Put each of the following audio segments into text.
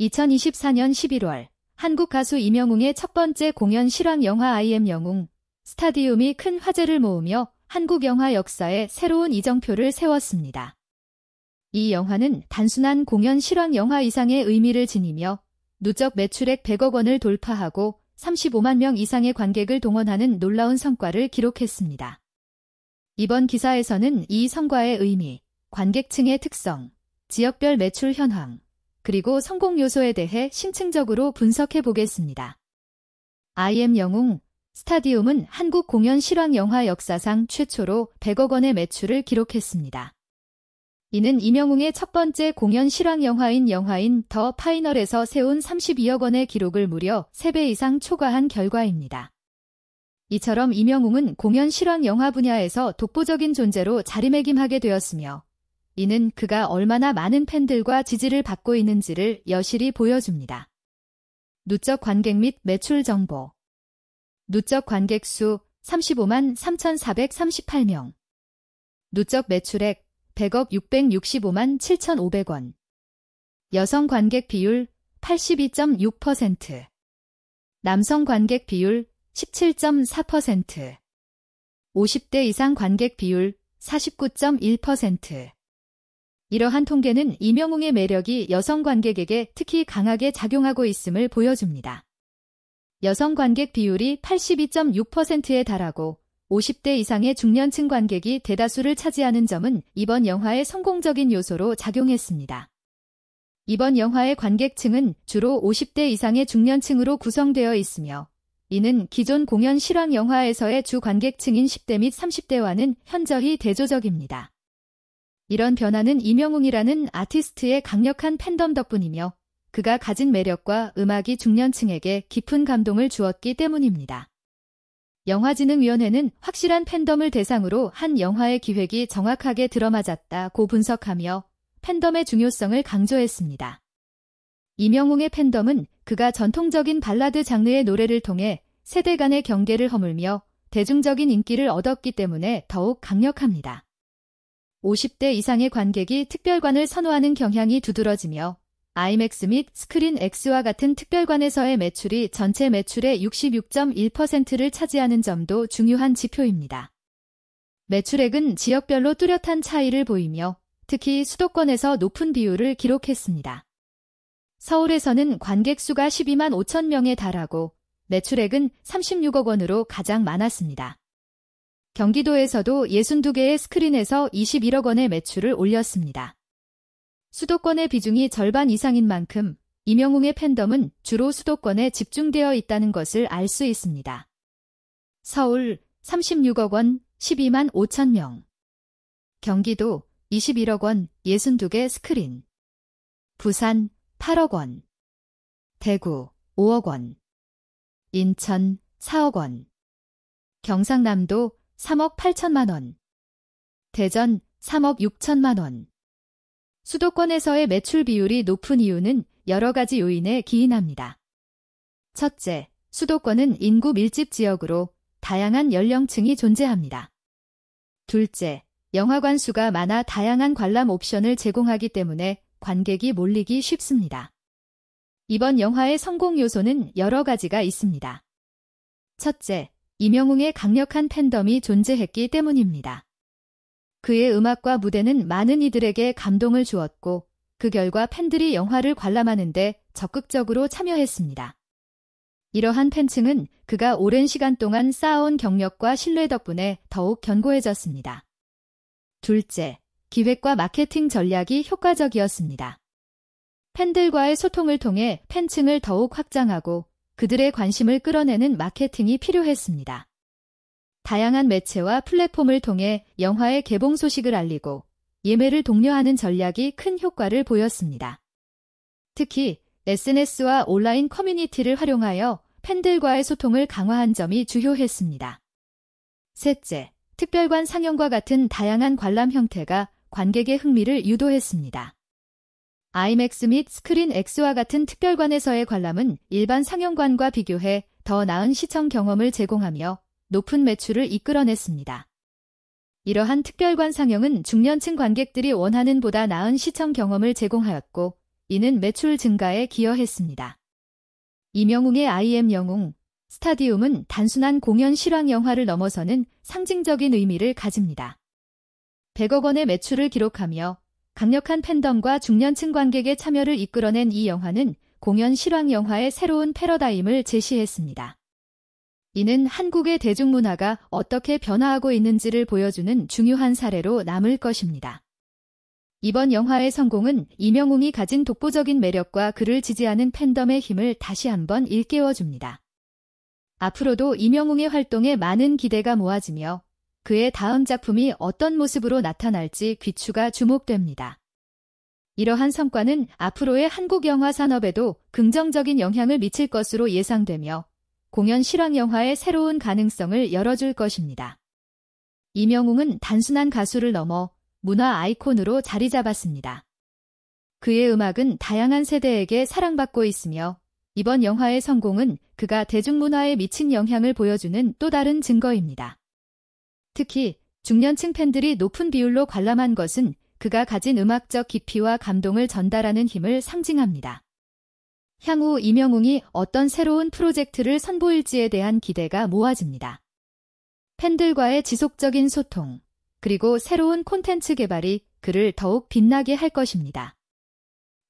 2024년 11월 한국 가수 임영웅의첫 번째 공연 실황 영화 IM 영웅 스타디움이 큰 화제를 모으며 한국 영화 역사에 새로운 이정표를 세웠습니다. 이 영화는 단순한 공연 실황 영화 이상의 의미를 지니며 누적 매출액 100억 원을 돌파하고 35만 명 이상의 관객을 동원하는 놀라운 성과를 기록했습니다. 이번 기사에서는 이 성과의 의미, 관객층의 특성, 지역별 매출 현황, 그리고 성공 요소에 대해 심층적으로 분석해 보겠습니다. IM 영웅 스타디움은 한국 공연 실황 영화 역사상 최초로 100억 원의 매출을 기록했습니다. 이는 이명웅의 첫 번째 공연 실황 영화인 영화인 더 파이널에서 세운 32억 원의 기록을 무려 3배 이상 초과한 결과입니다. 이처럼 이명웅은 공연 실황 영화 분야에서 독보적인 존재로 자리매김하게 되었으며 이는 그가 얼마나 많은 팬들과 지지를 받고 있는지를 여실히 보여줍니다. 누적 관객 및 매출 정보 누적 관객 수 35만 3,438명 누적 매출액 100억 665만 7,500원 여성 관객 비율 82.6% 남성 관객 비율 17.4% 50대 이상 관객 비율 49.1% 이러한 통계는 이명웅의 매력이 여성 관객에게 특히 강하게 작용하고 있음을 보여줍니다. 여성 관객 비율이 82.6%에 달하고 50대 이상의 중년층 관객이 대다수를 차지하는 점은 이번 영화의 성공적인 요소로 작용했습니다. 이번 영화의 관객층은 주로 50대 이상의 중년층으로 구성되어 있으며 이는 기존 공연 실황 영화에서의 주 관객층인 10대 및 30대와는 현저히 대조적입니다. 이런 변화는 이명웅이라는 아티스트의 강력한 팬덤 덕분이며 그가 가진 매력과 음악이 중년층에게 깊은 감동을 주었기 때문입니다. 영화진흥위원회는 확실한 팬덤을 대상으로 한 영화의 기획이 정확하게 들어맞았다고 분석하며 팬덤의 중요성을 강조했습니다. 이명웅의 팬덤은 그가 전통적인 발라드 장르의 노래를 통해 세대 간의 경계를 허물며 대중적인 인기를 얻었기 때문에 더욱 강력합니다. 50대 이상의 관객이 특별관을 선호하는 경향이 두드러지며 IMAX 및 스크린 X와 같은 특별관에서의 매출이 전체 매출의 66.1%를 차지하는 점도 중요한 지표입니다. 매출액은 지역별로 뚜렷한 차이를 보이며 특히 수도권에서 높은 비율을 기록했습니다. 서울에서는 관객 수가 12만 5천 명에 달하고 매출액은 36억 원으로 가장 많았습니다. 경기도에서도 62개의 스크린에서 21억 원의 매출을 올렸습니다. 수도권의 비중이 절반 이상인 만큼 이명웅의 팬덤은 주로 수도권에 집중되어 있다는 것을 알 수 있습니다. 서울 36억 원 12만 5천 명 경기도 21억 원 62개 스크린 부산 8억 원 대구 5억 원 인천 4억 원 경상남도 3억 8천만 원, 대전 3억 6천만 원. 수도권에서의 매출 비율이 높은 이유는 여러 가지 요인에 기인합니다. 첫째, 수도권은 인구 밀집 지역으로 다양한 연령층이 존재합니다. 둘째, 영화관 수가 많아 다양한 관람 옵션을 제공하기 때문에 관객이 몰리기 쉽습니다. 이번 영화의 성공 요소는 여러 가지가 있습니다. 첫째, 이명웅의 강력한 팬덤이 존재했기 때문입니다. 그의 음악과 무대는 많은 이들에게 감동을 주었고 그 결과 팬들이 영화를 관람하는데 적극적으로 참여했습니다. 이러한 팬층은 그가 오랜 시간 동안 쌓아온 경력과 신뢰 덕분에 더욱 견고해졌습니다. 둘째, 기획과 마케팅 전략이 효과적이었습니다. 팬들과의 소통을 통해 팬층을 더욱 확장하고 그들의 관심을 끌어내는 마케팅이 필요했습니다. 다양한 매체와 플랫폼을 통해 영화의 개봉 소식을 알리고 예매를 독려하는 전략이 큰 효과를 보였습니다. 특히 SNS와 온라인 커뮤니티를 활용하여 팬들과의 소통을 강화한 점이 주요했습니다. 셋째, 특별관 상영과 같은 다양한 관람 형태가 관객의 흥미를 유도했습니다. IMAX 및 스크린 X와 같은 특별관에서의 관람은 일반 상영관과 비교해 더 나은 시청 경험을 제공하며 높은 매출을 이끌어냈습니다. 이러한 특별관 상영은 중년층 관객들이 원하는 보다 나은 시청 경험을 제공하였고 이는 매출 증가에 기여했습니다. 이명웅의 IM 영웅 스타디움은 단순한 공연 실황 영화를 넘어서는 상징적인 의미를 가집니다. 100억 원의 매출을 기록하며 강력한 팬덤과 중년층 관객의 참여를 이끌어낸 이 영화는 공연 실황 영화의 새로운 패러다임을 제시했습니다. 이는 한국의 대중문화가 어떻게 변화하고 있는지를 보여주는 중요한 사례로 남을 것입니다. 이번 영화의 성공은 이명웅이 가진 독보적인 매력과 그를 지지하는 팬덤의 힘을 다시 한번 일깨워줍니다. 앞으로도 이명웅의 활동에 많은 기대가 모아지며 그의 다음 작품이 어떤 모습으로 나타날지 귀추가 주목됩니다. 이러한 성과는 앞으로의 한국 영화 산업에도 긍정적인 영향을 미칠 것으로 예상되며 공연 실황 영화의 새로운 가능성을 열어줄 것입니다. 이명웅은 단순한 가수를 넘어 문화 아이콘으로 자리 잡았습니다. 그의 음악은 다양한 세대에게 사랑받고 있으며 이번 영화의 성공은 그가 대중문화에 미친 영향을 보여주는 또 다른 증거입니다. 특히 중년층 팬들이 높은 비율로 관람한 것은 그가 가진 음악적 깊이와 감동을 전달하는 힘을 상징합니다. 향후 이명웅이 어떤 새로운 프로젝트를 선보일지에 대한 기대가 모아집니다. 팬들과의 지속적인 소통, 그리고 새로운 콘텐츠 개발이 그를 더욱 빛나게 할 것입니다.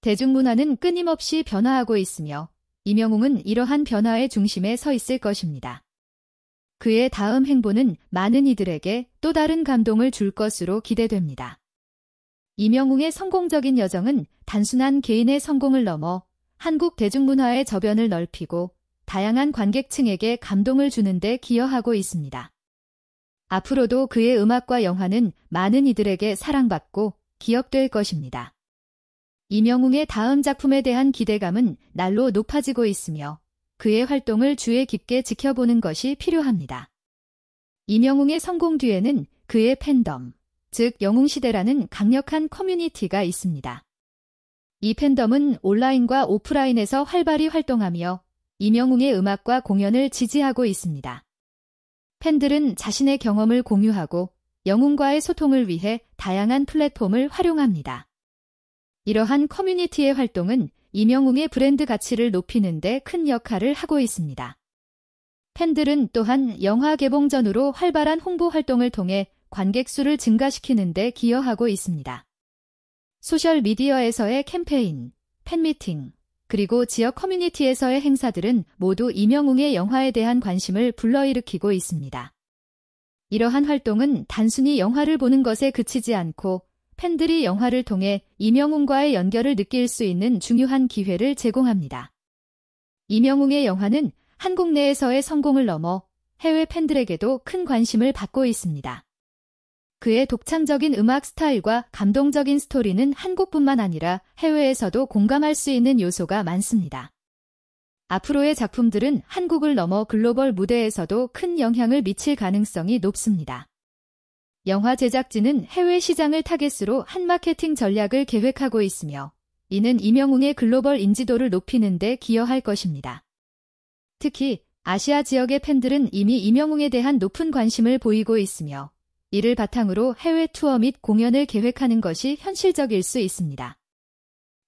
대중문화는 끊임없이 변화하고 있으며 이명웅은 이러한 변화의 중심에 서 있을 것입니다. 그의 다음 행보는 많은 이들에게 또 다른 감동을 줄 것으로 기대됩니다. 이명웅의 성공적인 여정은 단순한 개인의 성공을 넘어 한국 대중문화의 저변을 넓히고 다양한 관객층에게 감동을 주는데 기여하고 있습니다. 앞으로도 그의 음악과 영화는 많은 이들에게 사랑받고 기억될 것입니다. 이명웅의 다음 작품에 대한 기대감은 날로 높아지고 있으며 그의 활동을 주의 깊게 지켜보는 것이 필요합니다. 이명웅의 성공 뒤에는 그의 팬덤, 즉 영웅시대라는 강력한 커뮤니티가 있습니다. 이 팬덤은 온라인과 오프라인에서 활발히 활동하며 이명웅의 음악과 공연을 지지하고 있습니다. 팬들은 자신의 경험을 공유하고 영웅과의 소통을 위해 다양한 플랫폼을 활용합니다. 이러한 커뮤니티의 활동은 이명웅의 브랜드 가치를 높이는 데 큰 역할을 하고 있습니다. 팬들은 또한 영화 개봉 전으로 활발한 홍보 활동을 통해 관객 수를 증가시키는 데 기여하고 있습니다. 소셜미디어에서의 캠페인, 팬미팅, 그리고 지역 커뮤니티에서의 행사들은 모두 이명웅의 영화에 대한 관심을 불러일으키고 있습니다. 이러한 활동은 단순히 영화를 보는 것에 그치지 않고 팬들이 영화를 통해 이명웅과의 연결을 느낄 수 있는 중요한 기회를 제공합니다. 이명웅의 영화는 한국 내에서의 성공을 넘어 해외 팬들에게도 큰 관심을 받고 있습니다. 그의 독창적인 음악 스타일과 감동적인 스토리는 한국뿐만 아니라 해외에서도 공감할 수 있는 요소가 많습니다. 앞으로의 작품들은 한국을 넘어 글로벌 무대에서도 큰 영향을 미칠 가능성이 높습니다. 영화 제작진은 해외 시장을 타겟으로 한 마케팅 전략을 계획하고 있으며 이는 이명웅의 글로벌 인지도를 높이는 데 기여할 것입니다. 특히 아시아 지역의 팬들은 이미 이명웅에 대한 높은 관심을 보이고 있으며 이를 바탕으로 해외 투어 및 공연을 계획하는 것이 현실적일 수 있습니다.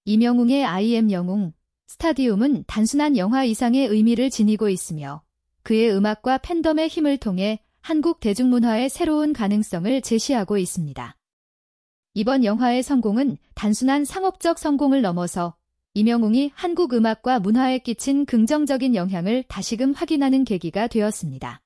이명웅의 IM 영웅 스타디움은 단순한 영화 이상의 의미를 지니고 있으며 그의 음악과 팬덤의 힘을 통해 한국 대중문화의 새로운 가능성을 제시하고 있습니다. 이번 영화의 성공은 단순한 상업적 성공을 넘어서 이명웅이 한국 음악과 문화에 끼친 긍정적인 영향을 다시금 확인하는 계기가 되었습니다.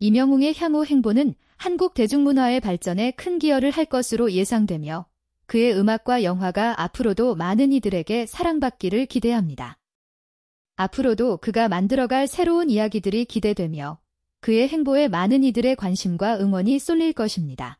이명웅의 향후 행보는 한국 대중문화의 발전에 큰 기여를 할 것으로 예상되며 그의 음악과 영화가 앞으로도 많은 이들에게 사랑받기를 기대합니다. 앞으로도 그가 만들어갈 새로운 이야기들이 기대되며 그의 행보에 많은 이들의 관심과 응원이 쏠릴 것입니다.